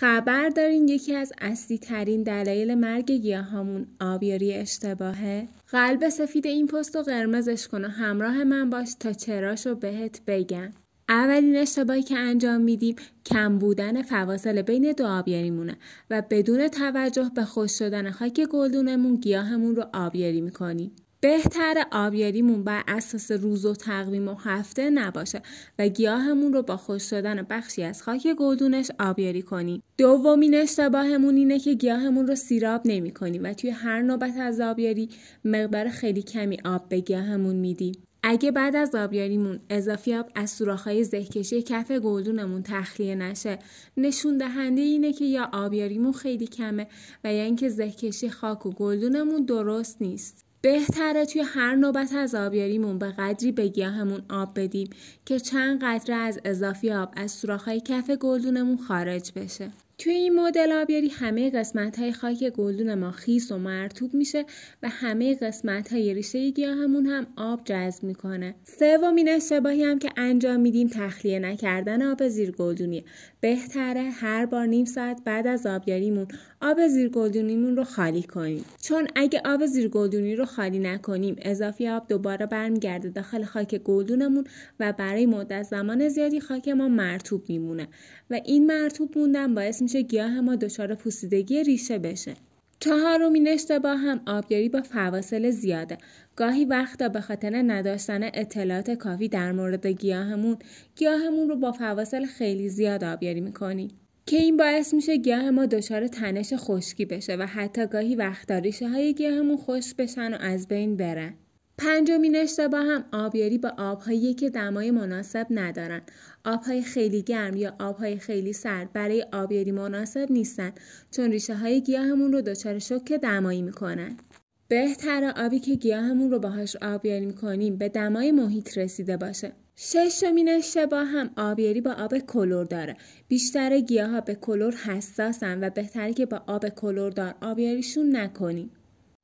خبر دارین یکی از اصلی ترین دلایل مرگ گیاهامون آبیاری اشتباهه؟ قلب سفید این پست رو قرمزش کن و همراه من باش تا چراشو بهت بگم. اولین اشتباهی که انجام میدیم کم بودن فواصل بین دو آبیاریمونه و بدون توجه به خوش شدن خاک گلدونمون گیاهمون رو آبیاری میکنیم. بهتر آبیاریمون بر اساس روز و تقویم و هفته نباشه و گیاهمون رو با خوش شدن بخشی از خاک گلدونش آبیاری کنیم. دومین اشتباهمون اینه که گیاهمون رو سیراب نمی کنیم و توی هر نوبت از آبیاری مقدار خیلی کمی آب به گیاهمون میدی. اگه بعد از آبیاریمون اضافی آب از سوراخ‌های زهکشی کف گلدونمون تخلیه نشه نشون دهنده اینه که یا آبیاریمون خیلی کمه و یا اینکه زهکشی خاک و گلدونمون درست نیست بهتره توی هر نوبت از آبیاریمون به قدری به گیاهمون آب بدیم که چند قطره از اضافی آب از سوراخ‌های کف گلدونمون خارج بشه. توی این مدل آبیاری همه قسمت های خاک گلدون ما خیس و مرتوب میشه و همه قسمت های ریشه گیاهمون هم آب جذب میکنه سومین اشتباهی هم که انجام میدیم تخلیه نکردن آب زیر گلدونیه بهتره هر بار نیم ساعت بعد از آبیاریمون آب زیر گلدونیمون رو خالی کنیم چون اگه آب زیر گلدونی رو خالی نکنیم اضافی آب دوباره برمیگرده داخل خاک گلدونمون و برای مدت زمان زیادی خاک ما مرتوب میمونه و این مرتوب موندن باعث میشه گیاه ما دچار پوسیدگی ریشه بشه چهارمین اشتباه هم آبیاری با فواصل زیاده گاهی وقتا به خاطر نداشتن اطلاعات کافی در مورد گیاهمون گیاهمون رو با فواصل خیلی زیاد آبیاری میکنیم که این باعث میشه گیاه ما دچار تنش خشکی بشه و حتی گاهی وقتا ریشه های گیاهمون خشک بشن و از بین برن پنجمین اشتباه هم آبیاری با آبهایی که دمای مناسب ندارن. آبهای خیلی گرم یا آبهای خیلی سرد برای آبیاری مناسب نیستن چون ریشه های گیاهمون رو دچار شک دمایی میکنن. بهتر آبی که همون رو باهاش آبیاری میکنیم به دمای محیط رسیده باشه. ششمین اشتباه هم آبیاری با آب کلور داره. بیشتر گیاه ها به کلور حساسن و بهتره که با آب کلوردار آبیاریشون نکنیم.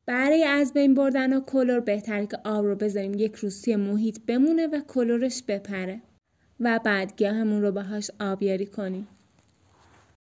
برای از بین بردن و کلور بهتره که آب رو بذاریم یک روز توی محیط بمونه و کلورش بپره و بعد گیاهمون رو باهاش آبیاری کنیم